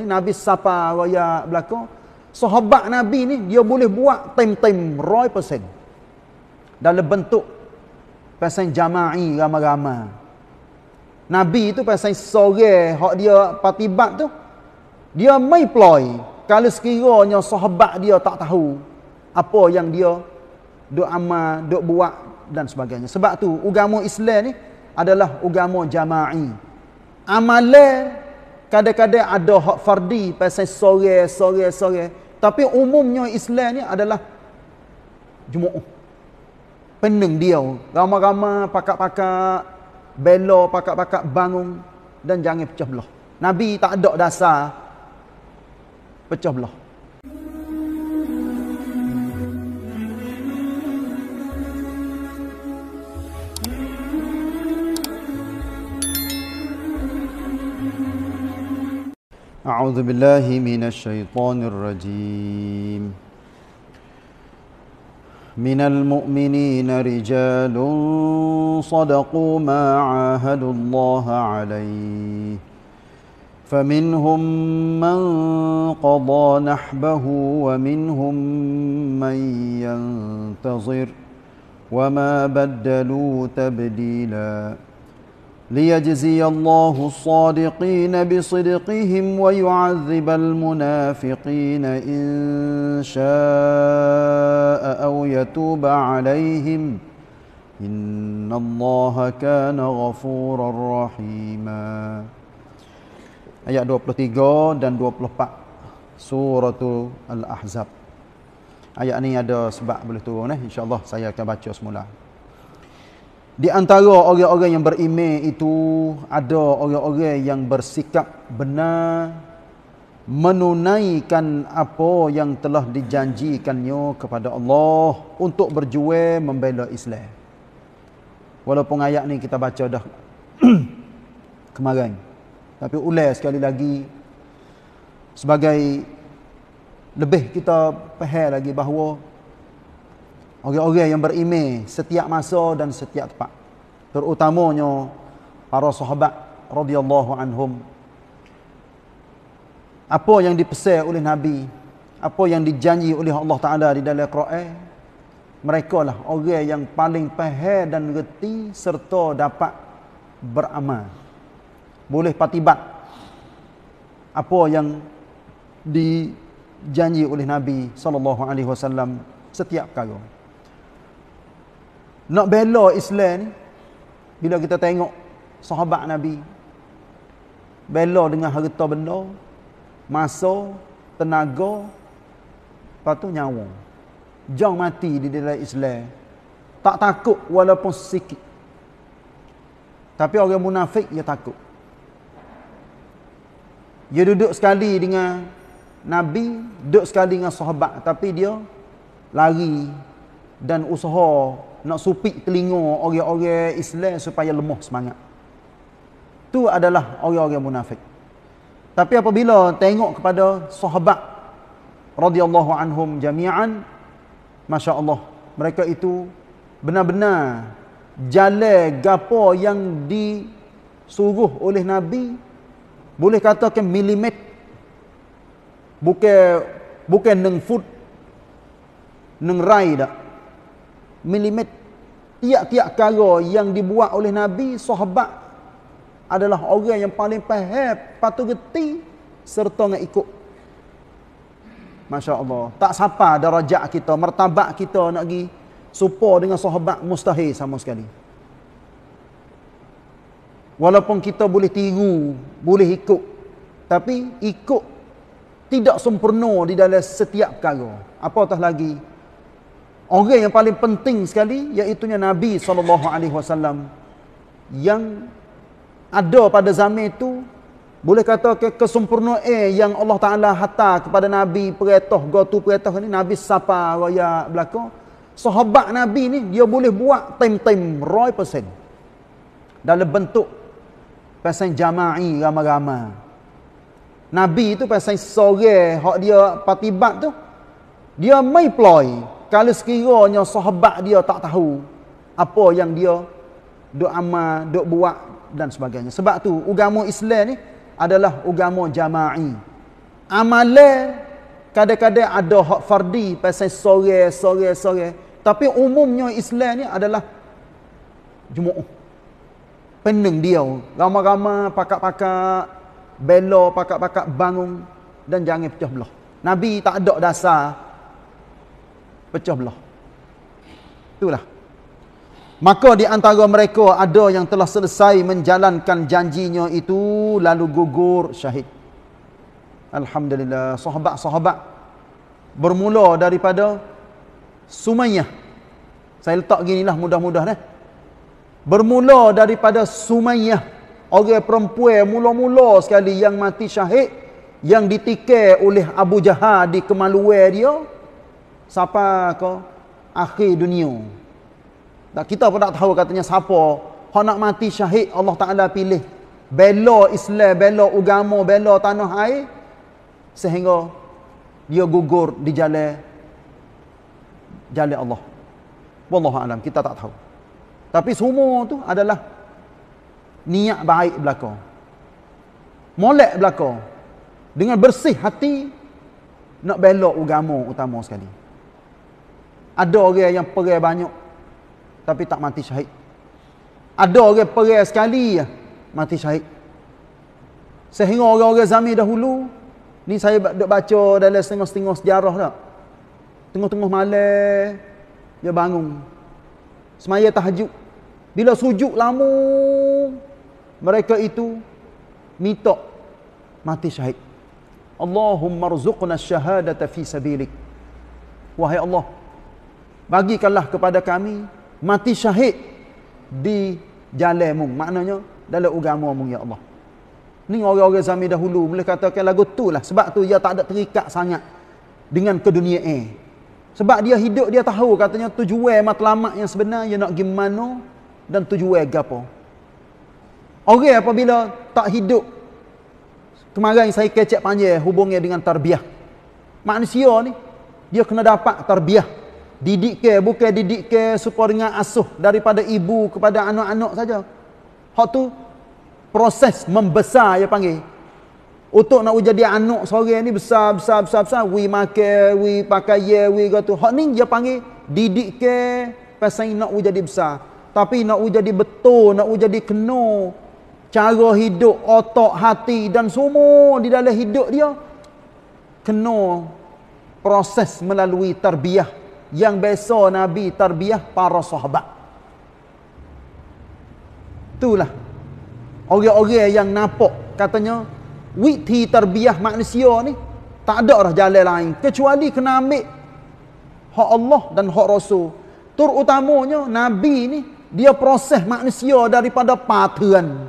ni Nabi sapa waya berlaku sahabat Nabi ni dia boleh buat time-time 100% dalam bentuk pasal jama'i ramai-ramai Nabi tu pasal sore hak dia patibat tu dia mai ploy kalau sekiranya sahabat dia tak tahu apa yang dia duk amal, duk buat dan sebagainya. Sebab tu agama Islam ni adalah agama jama'i. Amalan kadang-kadang ada hak fardi pasal sore, sore, sore. Tapi umumnya Islam ni adalah jumu'ah. Pening dia. Ramai-ramai pakak-pakak, bela pakak-pakak bangun dan jangan pecah belah. Nabi tak ada dasar pecah belah. أعوذ بالله من الشيطان الرجيم من المؤمنين رجال صدقوا ما عاهدوا الله عليه فمنهم من قضى نحبه ومنهم من ينتظر وما بدلوا تبديلاً ليجزي الله الصادقين بصدقهم ويعذب المنافقين إن شاء أو يتوب عليهم إن الله كان غفورا رحيما آيات 23 dan 24 سورة الأحزاب آيات ini ada sebab boleh turun eh. InsyaAllah saya akan baca semula. Di antara orang-orang yang beriman itu ada orang-orang yang bersikap benar menunaikan apa yang telah dijanjikannya kepada Allah untuk berjuang membela Islam. Walaupun ayat ni kita baca dah kemarin. Tapi ulas sekali lagi sebagai lebih kita faham lagi bahawa orang-orang yang beriman setiap masa dan setiap tempat terutamanya para sahabat radhiyallahu anhum apa yang dipesan oleh nabi apa yang dijanji oleh Allah taala di dalam al-Quran merekalah orang yang paling faham dan reti serta dapat beramal boleh patibat apa yang dijanji oleh nabi sallallahu alaihi wasallam setiap kali. nak bela Islam ni bila kita tengok sahabat Nabi bela dengan harta benda, masa, tenaga, lepas tu nyawa. jang mati di dalam Islam. Tak takut walaupun sikit. Tapi orang munafik dia takut. Dia duduk sekali dengan Nabi, duduk sekali dengan sahabat tapi dia lari dan usaha nak supik telinga orang-orang Islam supaya lemah semangat. Tu adalah orang-orang munafik. Tapi apabila tengok kepada sahabat radhiyallahu anhum jami'an, masya-Allah, mereka itu benar-benar jalan gapo yang disuruh oleh Nabi boleh katakan milimet bukan bukan 1 foot 1 rai dah milimet tiap-tiap kara yang dibuat oleh Nabi sahabat adalah orang yang paling faham patut geti serta nak ikut Masya Allah tak siapa darajat kita martabat kita nak gi supa dengan sahabat mustahil sama sekali walaupun kita boleh tiru boleh ikut tapi ikut tidak sempurna di dalam setiap perkara apatah lagi orang yang paling penting sekali iaitu Nabi sallallahu alaihi wasallam yang ada pada zaman itu boleh kata ke kesempurnaan yang Allah Taala hatta kepada Nabi perintah go tu perintah ni Nabi sapa raya belaka sahabat Nabi ni dia boleh buat time-time 100% dalam bentuk pasang jama'i ramai-ramai Nabi itu pasang sore hak dia patibat tu dia mai ploy kalau sekiranya sahabat dia tak tahu apa yang dia doa ma duk buat dan sebagainya. Sebab tu agama Islam ni adalah agama jama'i. Amalan kadang-kadang ada hak fardi pasal sore, sore, sore. Tapi umumnya Islam ni adalah jumu'ah. Pening dia. Ramai-ramai pakak-pakak belo, pakak-pakak bangun dan jangan pecah belah. Nabi tak ada dasar pecah belah. Itulah. Maka di antara mereka ada yang telah selesai menjalankan janjinya itu lalu gugur syahid. Alhamdulillah sahabat-sahabat bermula daripada Sumayyah. Saya letak gini lah mudah-mudahan eh. Bermula daripada Sumayyah, orang perempuan mula-mula sekali yang mati syahid yang ditikai oleh Abu Jahal di kemaluan dia siapa ke akhir dunia. Tak kita pun tak tahu katanya siapa hak nak mati syahid Allah Taala pilih. Bela Islam, bela agama, bela tanah air sehingga dia gugur di jalan jalan Allah. Wallahu alam, kita tak tahu. Tapi semua tu adalah niat baik belaka. Molek belaka. Dengan bersih hati nak bela agama utama sekali. Ada orang yang perai banyak tapi tak mati syahid. Ada orang perai sekali mati syahid. Sehingga orang-orang zaman dahulu ni saya dok baca dalam setengah-setengah sejarah dah. Tengah-tengah malam dia bangun. Semaya tahajud. Bila sujud lama mereka itu mitok mati syahid. Allahumma rzuqna syahadata fi sabilik. Wahai Allah, bagikanlah kepada kami mati syahid di jalanmu maknanya dalam agamamu ya Allah ni orang-orang zaman dahulu boleh katakan lagu tu lah. sebab tu dia tak ada terikat sangat dengan ke dunia eh. sebab dia hidup dia tahu katanya tujuan matlamat yang sebenar dia nak gimano mana dan tujuan gapo orang apabila tak hidup kemarin saya kecek panjang hubungnya dengan tarbiyah manusia ni dia kena dapat tarbiyah didik ke bukan didik ke supaya dengan asuh daripada ibu kepada anak-anak saja. Hak tu proses membesar ya panggil. Untuk nak jadi anak seorang ni besar besar besar besar we make we pakai ye we gitu. Hak ni dia panggil didik ke pasal nak jadi besar. Tapi nak jadi betul, nak jadi kena cara hidup, otak, hati dan semua di dalam hidup dia kena proses melalui tarbiyah yang biasa Nabi tarbiyah para sahabat. Itulah. Orang-orang yang nampak katanya, witi tarbiyah manusia ni, tak ada orang jalan lain. Kecuali kena ambil hak Allah dan hak Rasul. Terutamanya Nabi ni, dia proses manusia daripada patuan.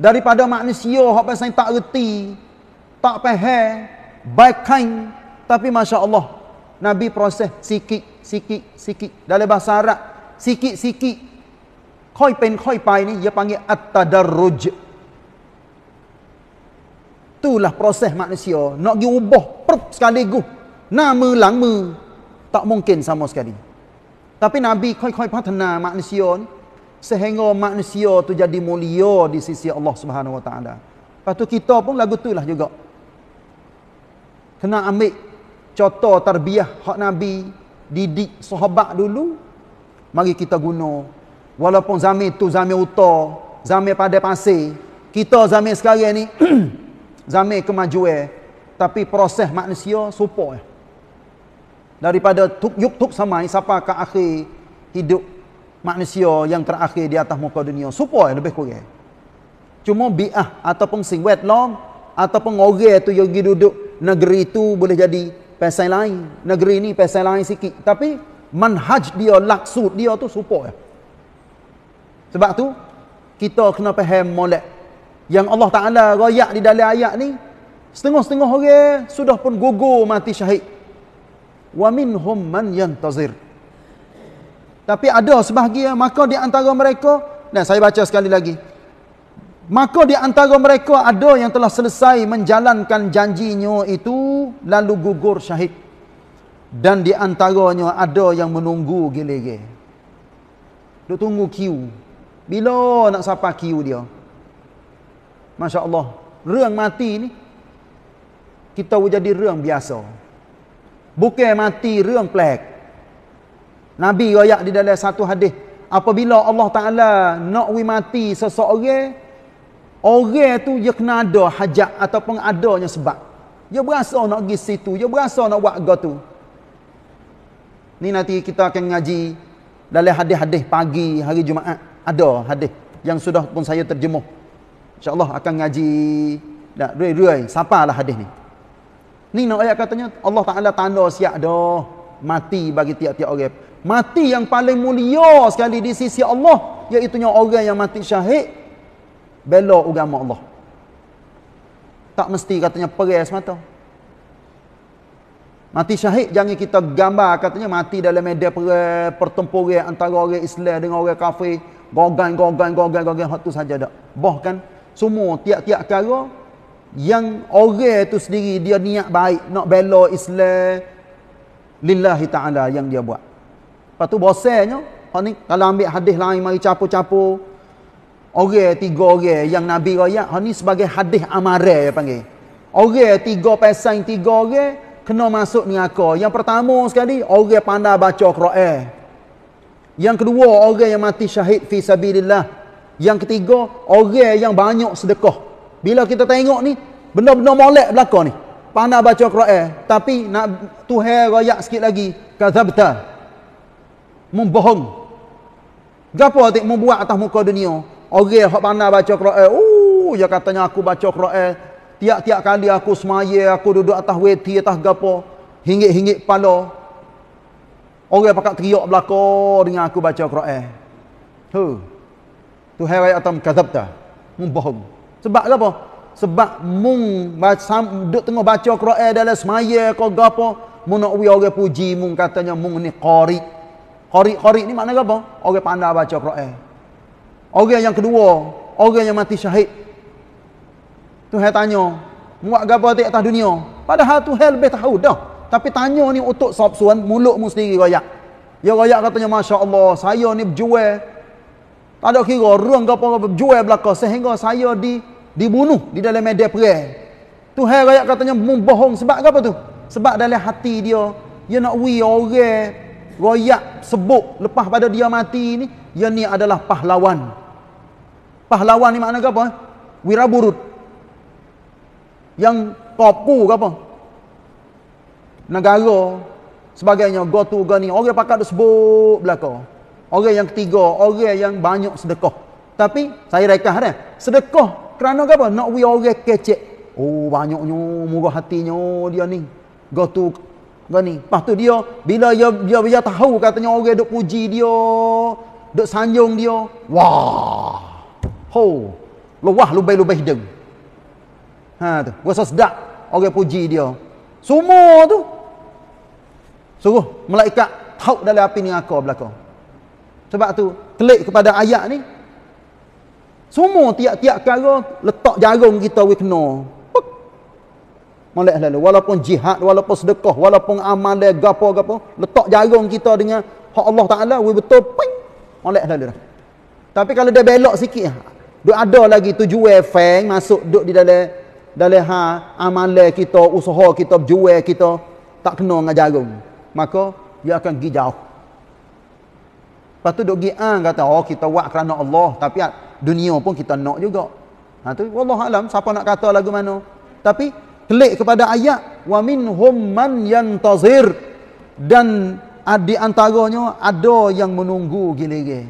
Daripada manusia hak pasang tak reti, tak peheh, baikkan. Tapi Masya Allah, Nabi proses sikit, sikit, sikit. Dalam bahasa Arab, sikit, sikit. Khoi pen, khoi pai ni, dia panggil At-Tadarruj. Itulah proses manusia. Nak pergi ubah, perp, sekaligus. Nama, lama. Tak mungkin sama sekali. Tapi Nabi khoi-khoi patna manusia ni, sehingga manusia tu jadi mulia di sisi Allah Subhanahu Wa Taala. Lepas tu kita pun lagu tu lah juga. Kena ambil contoh tarbiyah hak nabi didik sahabat dulu mari kita guna walaupun zaman tu zaman utar zaman pada pasir kita zaman sekarang ni zaman kemajuan tapi proses manusia serupa eh. daripada tuk yuk tuk samai siapa ke akhir hidup manusia yang terakhir di atas muka dunia serupa eh, lebih kurang cuma bi'ah ataupun singwet long ataupun orang tu yang duduk negeri tu boleh jadi pasal lain. Negeri ni pasal lain sikit. Tapi manhaj dia, laksud dia tu support. Ya. Eh. Sebab tu, kita kena paham molek. Yang Allah Ta'ala rayak di dalam ayat ni, setengah-setengah orang sudah pun gugur mati syahid. Wa minhum man yantazir. Tapi ada sebahagia, maka di antara mereka, dan saya baca sekali lagi, Maka di antara mereka ada yang telah selesai menjalankan janjinya itu lalu gugur syahid. Dan di antaranya ada yang menunggu gile-gile. Dia tunggu kiu, Bila nak sapa kiu dia? Masya Allah. reng mati ni. Kita jadi reng biasa. Bukan mati reng pelik. Nabi rakyat di dalam satu hadis. Apabila Allah Ta'ala nak wimati mati seseorang Orang tu dia kena ada hajat ataupun adanya sebab. Dia berasa nak pergi situ, dia berasa nak buat gua tu. Ni nanti kita akan ngaji dalam hadis-hadis pagi hari Jumaat. Ada hadis yang sudah pun saya terjemuh. Allah akan ngaji. Dah, rui, rui. Siapa lah hadis ni? Ni nak ayat katanya, Allah Ta'ala tanda siap dah. Mati bagi tiap-tiap orang. Mati yang paling mulia sekali di sisi Allah. Iaitunya orang yang mati syahid bela agama Allah. Tak mesti katanya perih semata. Mati syahid jangan kita gambar katanya mati dalam medan perih pertempuran antara orang Islam dengan orang kafir, gogan gogan gogan gogan waktu saja dak. kan semua tiap-tiap perkara yang orang itu sendiri dia niat baik nak bela Islam lillahi taala yang dia buat. patu Lepas tu bosannya, kalau ambil hadis lain mari capu-capu Orang tiga orang yang Nabi raya, ha ni sebagai hadis amare, dia panggil. Orang tiga pesan tiga orang kena masuk neraka. Yang pertama sekali orang pandai baca Quran. Yang kedua orang yang mati syahid fi sabilillah. Yang ketiga orang yang banyak sedekah. Bila kita tengok ni benda-benda molek belaka ni. Pandai baca Quran tapi nak tuhe raya sikit lagi kadzabta. Membohong. Gapo tak membuat atas muka dunia? Orang hok pandai baca Quran, oh ya katanya aku baca Quran. Tiap-tiap kali aku semaya, aku duduk atas weti atas gapo, hingit-hingit kepala. Orang pakak teriak belako dengan aku baca Quran. Hu. Tu hai atam kadzabta. Mung bohong. Sebab apa? Sebab mung baca duduk tengah baca Quran dalam semaya kau gapo, mung nak orang puji mung katanya mung ni qari. Qari-qari ni makna apa? Orang pandai baca Quran. Orang yang kedua, orang yang mati syahid. Tuhan tanya, muak gapo di atas dunia? Padahal Tuhan lebih tahu dah. Tapi tanya ni untuk sopsuan mulutmu sendiri royak. Ya royak katanya Masya Allah, saya ni berjual. Tak ada kira ruang gapo berjual belaka sehingga saya di dibunuh di dalam media perang. Tuhan royak katanya membohong sebab apa tu? Sebab dalam hati dia, dia nak wi orang royak sebut lepas pada dia mati ni yang ni adalah pahlawan. Pahlawan ni makna apa? Wiraburut. Yang topu ke apa? Negara sebagainya Gotu to orang pakat sebut belaka. Orang yang ketiga, orang yang banyak sedekah. Tapi saya rekah dah. Sedekah kerana apa? Nak we orang kecek. Oh banyaknya murah hatinya dia ni. Gotu to go ni. Pastu dia bila dia dia, dia tahu katanya orang duk puji dia, duk sanjung dia wah ho lewah lubai-lubai hidung ha tu rasa sedap orang puji dia semua tu suruh malaikat tauk dalam api ni aku belakang sebab tu telik kepada ayat ni semua tiap-tiap cara letak jarum kita we kena molek lalu walaupun jihad walaupun sedekah walaupun amal gapo-gapo letak jarum kita dengan hak Allah Taala we betul Molek lalu dah. Tapi kalau dia belok sikit ah. Duk ada lagi tujuan feng masuk duk di dalam dalam ha amale kita, usaha kita, jual kita tak kena dengan jarum. Maka dia akan pergi jauh. Patu duk gi ah kata oh kita buat kerana Allah tapi ah, dunia pun kita nak juga. Ha tu wallah alam siapa nak kata lagu mana. Tapi klik kepada ayat wa minhum man yantazir dan di antaranya ada yang menunggu gilege.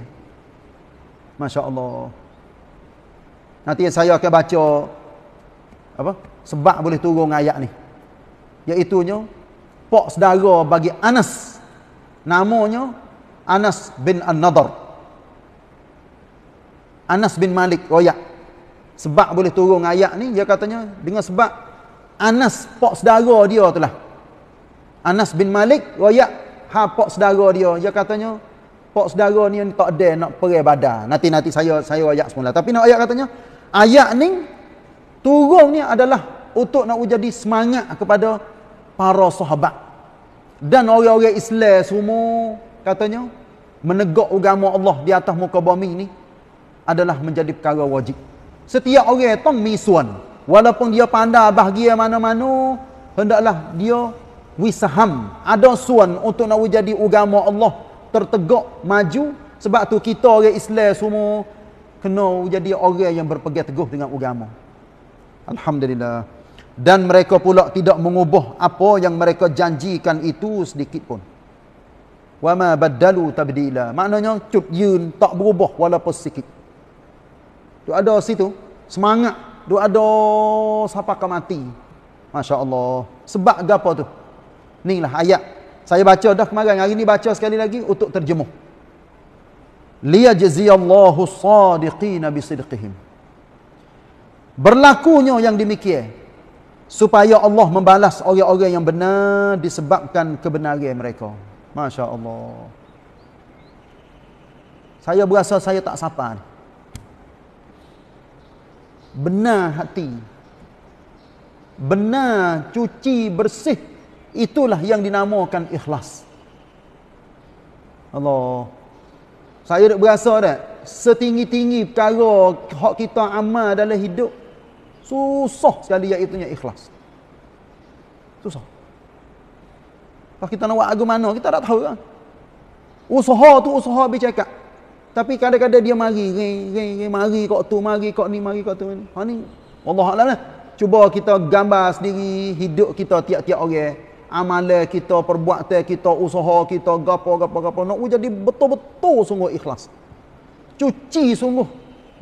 Masya-Allah. Nanti saya akan baca apa? Sebab boleh turun ayat ni. Iaitunya pak saudara bagi Anas. Namanya Anas bin An-Nadhr. Anas bin Malik royak. Sebab boleh turun ayat ni dia katanya dengan sebab Anas pak saudara dia itulah. Anas bin Malik royak ha pak saudara dia dia katanya pak saudara ni tak ada nak perai badan nanti-nanti saya saya ayat semula tapi nak ayat katanya ayat ni turun ni adalah untuk nak jadi semangat kepada para sahabat dan orang-orang Islam semua katanya menegak agama Allah di atas muka bumi ni adalah menjadi perkara wajib setiap orang tong misuan walaupun dia pandai bahagia mana-mana hendaklah dia wisaham ada suan untuk nak jadi agama Allah tertegak maju sebab tu kita orang Islam semua kena jadi orang yang berpegang teguh dengan agama alhamdulillah dan mereka pula tidak mengubah apa yang mereka janjikan itu sedikit pun wama badalu tabdila maknanya cut yun tak berubah walaupun sikit tu ada situ semangat tu ada siapa mati masya-Allah sebab gapo tu lah ayat. Saya baca dah kemarin, hari ni baca sekali lagi untuk terjemuh. jaziyallahu sadiqina bisidqihim. Berlakunya yang demikian supaya Allah membalas orang-orang yang benar disebabkan kebenaran mereka. Masya-Allah. Saya berasa saya tak sapa sabar. Benar hati. Benar cuci bersih Itulah yang dinamakan ikhlas. Allah. Saya dah berasa dah, setinggi-tinggi perkara hak kita amal dalam hidup, susah sekali itunya ikhlas. Susah. Kalau kita nak buat agama mana, kita tak tahu kan. Usaha tu usaha bercakap. Tapi kadang-kadang dia mari, ring, ring, ring, mari kok tu, mari kok ni, mari kok tu. Ha ni, Allah Allah lah. Cuba kita gambar sendiri hidup kita tiap-tiap orang. Okay amalan kita, perbuatan kita, usaha kita, gapo-gapo-gapo nak jadi betul-betul sungguh ikhlas. Cuci sungguh,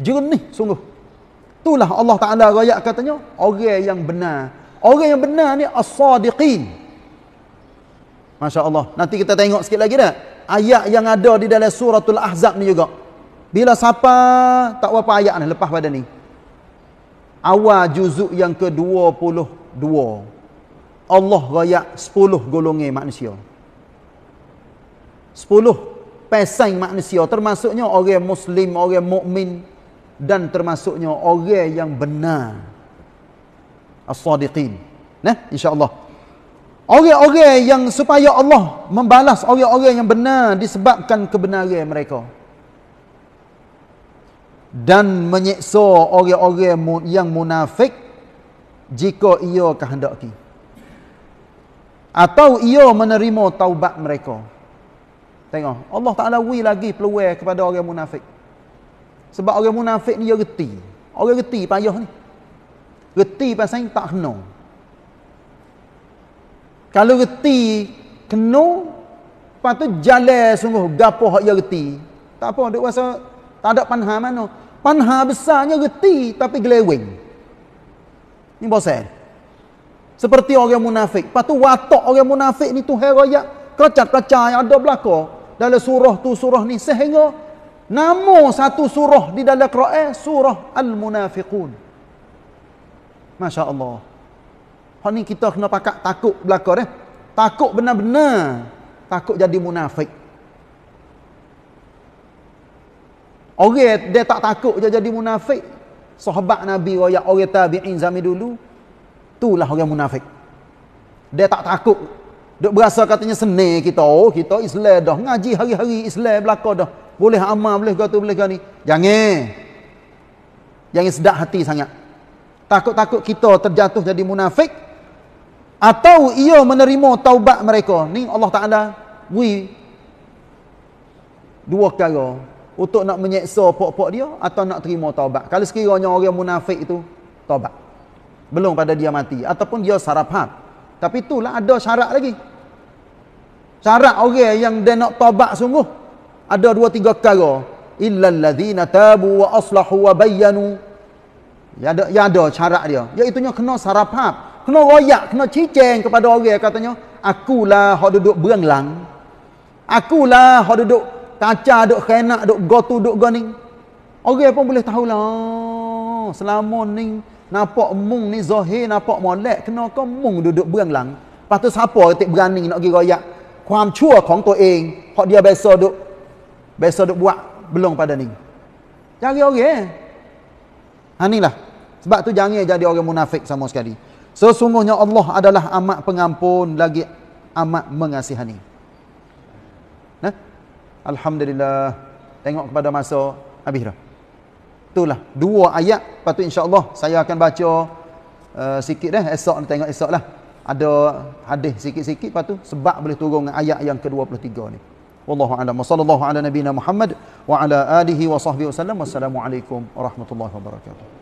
jernih sungguh. Itulah Allah Taala royak katanya, orang yang benar. Orang yang benar ni as-sadiqin. Masya-Allah. Nanti kita tengok sikit lagi dah. Ayat yang ada di dalam suratul Ahzab ni juga. Bila siapa tak apa ayat ni lepas pada ni. Awal juzuk yang ke-22. Allah royak sepuluh golongan manusia. sepuluh pesan manusia termasuknya orang muslim, orang mukmin dan termasuknya orang yang benar. As-sadiqin. Nah, insyaallah Orang-orang yang supaya Allah membalas orang-orang yang benar disebabkan kebenaran mereka. Dan menyiksa orang-orang yang munafik jika ia kehendaki. Atau ia menerima taubat mereka. Tengok. Allah Ta'ala wui lagi peluai kepada orang munafik. Sebab orang munafik ni dia reti. Orang reti payah ni. Reti pasal ni tak kena. Kalau reti kena, lepas tu jalan sungguh gapoh yang dia reti. Tak apa, dia rasa tak ada panha mana. Panha besarnya reti tapi gelewing. Ini bosan. Seperti orang munafik. Lepas tu watak orang munafik ni tu heroyak. Kacat-kacat yang ada belakang. Dalam surah tu surah ni. Sehingga namu satu surah di dalam Quran surah Al-Munafiqun. Masya Allah. Hal ni kita kena pakat takut belakang eh. Takut benar-benar. Takut jadi munafik. Orang dia tak takut je jadi munafik. Sahabat Nabi, orang tabi'in zami dulu. Itulah orang munafik. Dia tak takut. Dia berasa katanya seni kita. Oh, kita Islam dah. Ngaji hari-hari Islam belakang dah. Boleh amal, boleh kata, boleh kata ni. Jangan. Jangan sedap hati sangat. Takut-takut kita terjatuh jadi munafik. Atau ia menerima taubat mereka. Ni Allah tak ada, We. Dua kata. Untuk nak menyeksa pok-pok dia. Atau nak terima taubat. Kalau sekiranya orang munafik itu. Taubat belum pada dia mati ataupun dia saraf had tapi itulah ada syarat lagi syarat orang yang dia nak tobat sungguh ada dua tiga perkara illal ladzina tabu wa aslahu wa bayanu. ya ada ya ada syarat dia iaitu nya kena saraf had kena royak kena cicing kepada orang katanya akulah hok duduk beranglang akulah hok duduk kaca duduk khianat duduk gotu duduk gani orang pun boleh tahulah oh, selama ni Nampak mung ni zahir, nampak molek. Kena kau mung duduk beranglang. Lepas tu siapa ketik berani nak pergi royak. Kuam cua kong tu eng. Kau dia biasa duduk. Biasa duduk buat belum pada ni. Jari orang. Eh? Ha ni lah. Sebab tu jangan jadi orang munafik sama sekali. Sesungguhnya so, Allah adalah amat pengampun lagi amat mengasihani. Nah? Alhamdulillah. Tengok kepada masa habis dah. Itulah dua ayat. patut tu insyaAllah saya akan baca uh, sikit dah. Esok ni tengok esok lah. Ada hadis sikit-sikit. Lepas sebab boleh turun dengan ayat yang ke-23 ni. Wallahu'alam. Wa sallallahu ala nabina Muhammad wa ala alihi wa sahbihi wa Wassalamualaikum warahmatullahi wabarakatuh.